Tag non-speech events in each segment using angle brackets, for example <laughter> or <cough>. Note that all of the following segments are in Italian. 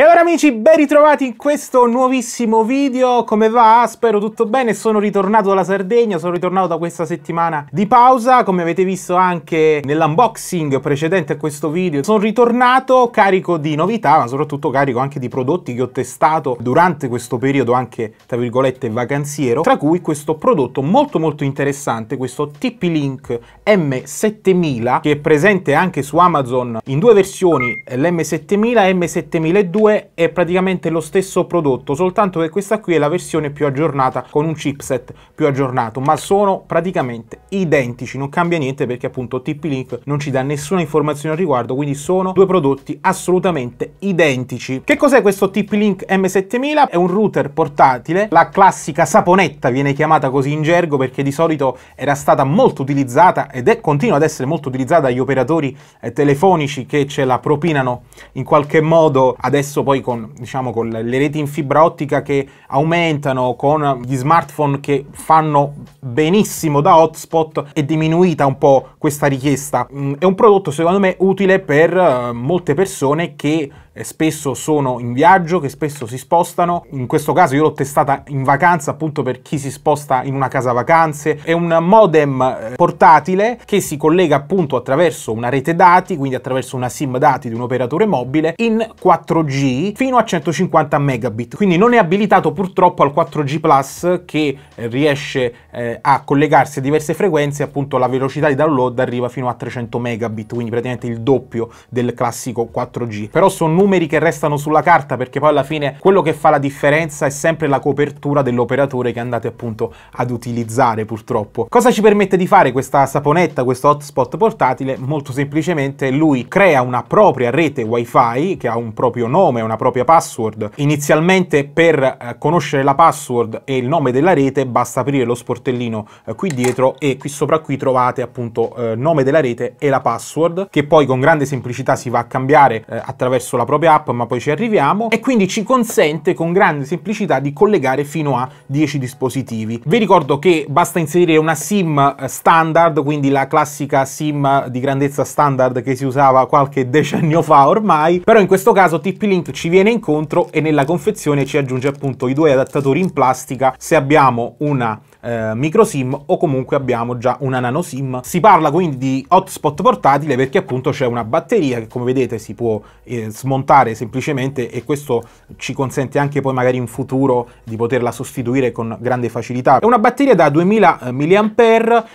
E ora amici, ben ritrovati in questo nuovissimo video, come va? Spero tutto bene, sono ritornato dalla Sardegna, sono ritornato da questa settimana di pausa, come avete visto anche nell'unboxing precedente a questo video, sono ritornato carico di novità, ma soprattutto carico anche di prodotti che ho testato durante questo periodo anche, tra virgolette, vacanziero, tra cui questo prodotto molto molto interessante, questo TP-Link M7000, che è presente anche su Amazon in due versioni, l'M7000 e M7002, 2 è praticamente lo stesso prodotto, soltanto che questa qui è la versione più aggiornata con un chipset più aggiornato, ma sono praticamente identici, non cambia niente perché appunto TP-Link non ci dà nessuna informazione al riguardo, quindi sono due prodotti assolutamente identici. Che cos'è questo TP-Link M7000? È un router portatile, la classica saponetta viene chiamata così in gergo perché di solito era stata molto utilizzata ed è continua ad essere molto utilizzata dagli operatori eh, telefonici che ce la propinano in qualche modo adesso adesso poi con, diciamo, con le reti in fibra ottica che aumentano, con gli smartphone che fanno benissimo da hotspot, è diminuita un po' questa richiesta. Mm, è un prodotto secondo me utile per eh, molte persone che eh, spesso sono in viaggio, che spesso si spostano. In questo caso io l'ho testata in vacanza appunto per chi si sposta in una casa vacanze. È un modem eh, portatile che si collega appunto attraverso una rete dati, quindi attraverso una SIM dati di un operatore mobile in 4G fino a 150 megabit, quindi non è abilitato purtroppo al 4G Plus che eh, riesce eh, a collegarsi a diverse frequenze, appunto la velocità di download arriva fino a 300 megabit, quindi praticamente il doppio del classico 4G. Però sono numeri che restano sulla carta perché poi alla fine quello che fa la differenza è sempre la copertura dell'operatore che andate appunto ad utilizzare purtroppo. Cosa ci permette di fare questa saponetta, questo hotspot portatile? Molto semplicemente lui crea una propria rete wifi che ha un proprio nome nome e una propria password. Inizialmente per eh, conoscere la password e il nome della rete basta aprire lo sportellino eh, qui dietro e qui sopra qui trovate appunto eh, nome della rete e la password che poi con grande semplicità si va a cambiare attraverso la propria app ma poi ci arriviamo e quindi ci consente con grande semplicità di collegare fino a 10 dispositivi. Vi ricordo che basta inserire una SIM standard, quindi la classica SIM di grandezza standard che si usava qualche <laughs> decennio fa ormai, però in questo caso TP-Link Link ci viene incontro e nella confezione ci aggiunge appunto i due adattatori in plastica se abbiamo una eh, micro SIM o comunque abbiamo già una nano SIM. Si parla quindi di hotspot portatile perché appunto c'è una batteria che come vedete si può eh, smontare semplicemente e questo ci consente anche poi magari in futuro di poterla sostituire con grande facilità. È una batteria da 2000 eh, mAh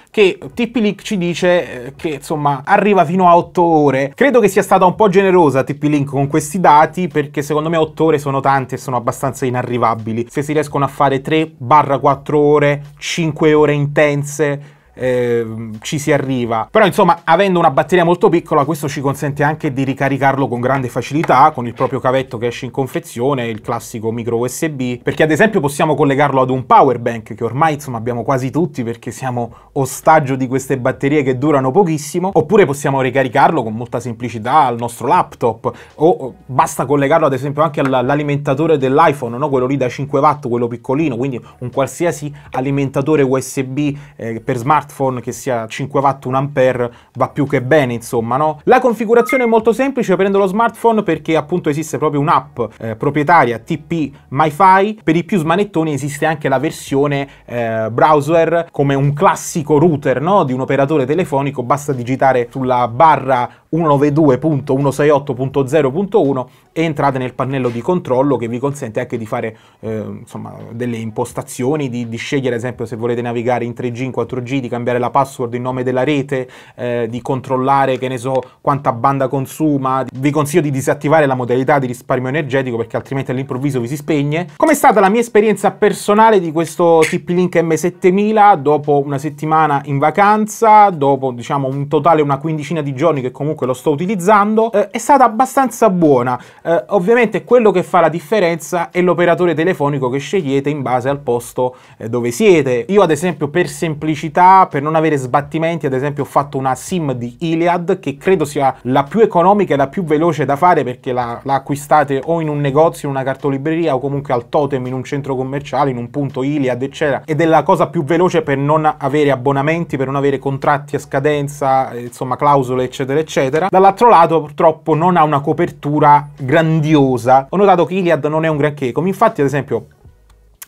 che TP-Link ci dice eh, che insomma arriva fino a 8 ore. Credo che sia stata un po' generosa TP-Link con questi dati perché secondo me 8 ore sono tante e sono abbastanza inarrivabili. Se si riescono a fare 3-4 ore 5 ore intense eh, ci si arriva. Però insomma, avendo una batteria molto piccola, questo ci consente anche di ricaricarlo con grande facilità, con il proprio cavetto che esce in confezione, il classico micro USB, perché ad esempio possiamo collegarlo ad un power bank che ormai insomma abbiamo quasi tutti perché siamo ostaggio di queste batterie che durano pochissimo, oppure possiamo ricaricarlo con molta semplicità al nostro laptop o basta collegarlo ad esempio anche all'alimentatore dell'iPhone, no? quello lì da 5 watt, quello piccolino, quindi un qualsiasi alimentatore USB eh, per smartphone smartphone che sia 5 watt 1 ampere va più che bene insomma no? La configurazione è molto semplice prendo lo smartphone perché appunto esiste proprio un'app eh, proprietaria TP MiFi per i più smanettoni esiste anche la versione eh, browser come un classico router no? di un operatore telefonico basta digitare sulla barra 192.168.0.1 e entrate nel pannello di controllo che vi consente anche di fare eh, insomma, delle impostazioni, di, di, scegliere ad esempio se volete navigare in 3G, in 4G, di cambiare la password, in nome della rete, eh, di controllare che ne so quanta banda consuma. Vi consiglio di disattivare la modalità di risparmio energetico perché altrimenti all'improvviso vi si spegne. Com'è stata la mia esperienza personale di questo TP-Link M7000 dopo una settimana in vacanza, dopo diciamo un totale una quindicina di giorni che comunque comunque lo sto utilizzando, eh, è stata abbastanza buona. Eh, ovviamente quello che fa la differenza è l'operatore telefonico che scegliete in base al posto eh, dove siete. Io ad esempio per semplicità, per non avere sbattimenti, ad esempio ho fatto una SIM di Iliad che credo sia la più economica e la più veloce da fare perché la, la acquistate o in un negozio, in una cartolibreria o comunque al totem in un centro commerciale, in un punto Iliad eccetera. Ed è la cosa più veloce per non avere abbonamenti, per non avere contratti a scadenza, eh, insomma clausole eccetera eccetera eccetera. Dall'altro lato purtroppo non ha una copertura grandiosa. Ho notato che Iliad non è un granché, come infatti ad esempio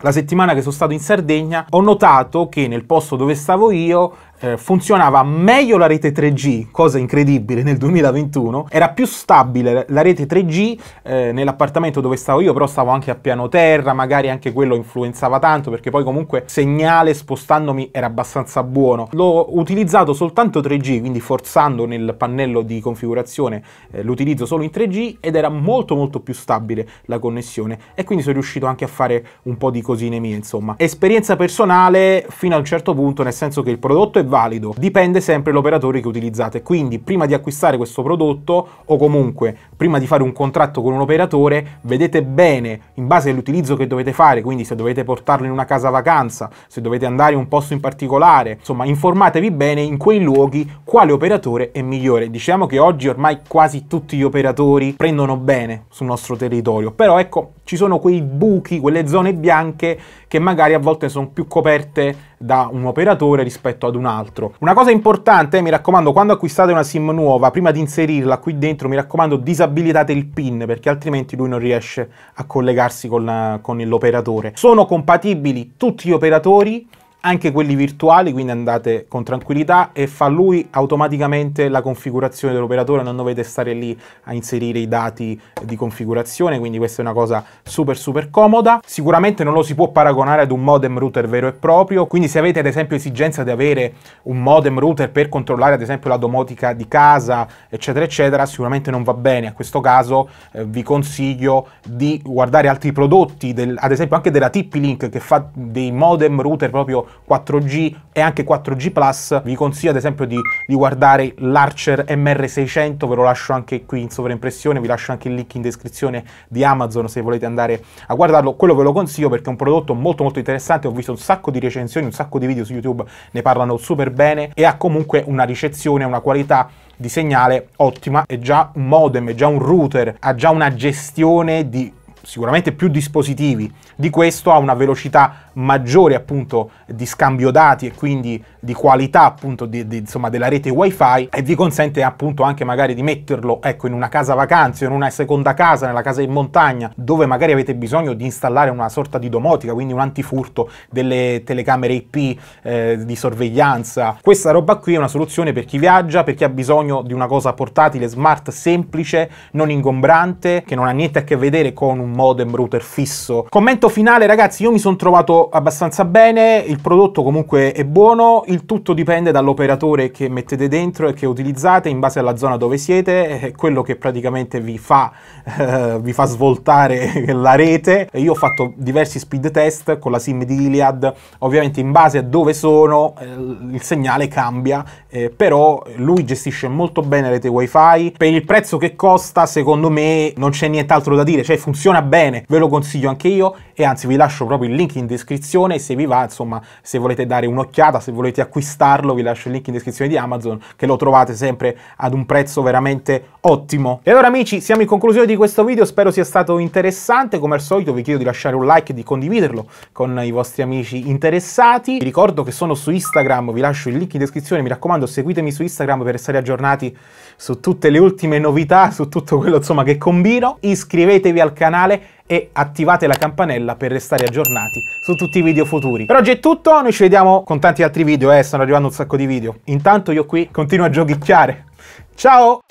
la settimana che sono stato in Sardegna ho notato che nel posto dove stavo io eh, funzionava meglio la rete 3G, cosa incredibile nel 2021, era più stabile la rete 3G eh, nell'appartamento dove stavo io, però stavo anche a piano terra, magari anche quello influenzava tanto perché poi comunque segnale spostandomi era abbastanza buono. L'ho utilizzato soltanto 3G, quindi forzando nel pannello di configurazione eh, l'utilizzo solo in 3G ed era molto molto più stabile la connessione e quindi sono riuscito anche a fare un po' di cosine mie, insomma. Esperienza personale fino a un certo punto, nel senso che il prodotto è valido, dipende sempre l'operatore che utilizzate, quindi prima di acquistare questo prodotto o comunque prima di fare un contratto con un operatore, vedete bene in base all'utilizzo che dovete fare, quindi se dovete portarlo in una casa vacanza, se dovete andare in un posto in particolare, insomma informatevi bene in quei luoghi quale operatore è migliore. Diciamo che oggi ormai quasi tutti gli operatori prendono bene sul nostro territorio, però ecco ci sono quei buchi, quelle zone bianche che magari a volte sono più coperte da un operatore rispetto ad un altro. Una cosa importante, eh, mi raccomando, quando acquistate una SIM nuova, prima di inserirla qui dentro, mi raccomando, disabilitate il PIN perché altrimenti lui non riesce a collegarsi con l'operatore. Sono compatibili tutti gli operatori anche quelli virtuali, quindi andate con tranquillità e fa lui automaticamente la configurazione dell'operatore, non dovete stare lì a inserire i dati di configurazione, quindi questa è una cosa super super comoda. Sicuramente non lo si può paragonare ad un modem router vero e proprio, quindi se avete ad esempio esigenza di avere un modem router per controllare ad esempio la domotica di casa, eccetera eccetera, sicuramente non va bene. A questo caso eh, vi consiglio di guardare altri prodotti, del, ad esempio anche della Tippy link che fa dei modem router proprio 4G e anche 4G Plus. Vi consiglio ad esempio di, di guardare l'Archer MR600, ve lo lascio anche qui in sovraimpressione, vi lascio anche il link in descrizione di Amazon se volete andare a guardarlo. Quello ve lo consiglio perché è un prodotto molto molto interessante, ho visto un sacco di recensioni, un sacco di video su YouTube, ne parlano super bene e ha comunque una ricezione, una qualità di segnale ottima, è già un modem, è già un router, ha già una gestione di sicuramente più dispositivi di questo, ha una velocità maggiore appunto di scambio dati e quindi di qualità appunto di, di, insomma, della rete wifi e vi consente appunto anche magari di metterlo ecco in una casa vacanze, in una seconda casa, nella casa in montagna dove magari avete bisogno di installare una sorta di domotica, quindi un antifurto delle telecamere IP eh, di sorveglianza. Questa roba qui è una soluzione per chi viaggia, per chi ha bisogno di una cosa portatile, smart, semplice, non ingombrante, che non ha niente a che vedere con un modem router fisso. Commento finale ragazzi, io mi sono trovato abbastanza bene, il prodotto comunque è buono, il tutto dipende dall'operatore che mettete dentro e che utilizzate in base alla zona dove siete, è quello che praticamente vi fa, eh, vi fa svoltare <laughs> la rete. Io ho fatto diversi speed test con la sim di Iliad, ovviamente in base a dove sono eh, il segnale cambia, eh, però lui gestisce molto bene la rete wifi, per il prezzo che costa secondo me non c'è nient'altro da dire, cioè funziona bene, ve lo consiglio anche io e anzi vi lascio proprio il link in descrizione se vi va, insomma, se volete dare un'occhiata, se volete acquistarlo, vi lascio il link in descrizione di Amazon che lo trovate sempre ad un prezzo veramente ottimo. E allora amici, siamo in conclusione di questo video, spero sia stato interessante, come al solito vi chiedo di lasciare un like e di condividerlo con i vostri amici interessati. Vi ricordo che sono su Instagram, vi lascio il link in descrizione, mi raccomando seguitemi su Instagram per stare aggiornati su tutte le ultime novità, su tutto quello insomma che combino. Iscrivetevi al canale canale e attivate la campanella per restare aggiornati su tutti i video futuri. Per oggi è tutto, noi ci vediamo con tanti altri video, eh, stanno arrivando un sacco di video. Intanto io qui continuo a giochicchiare. Ciao!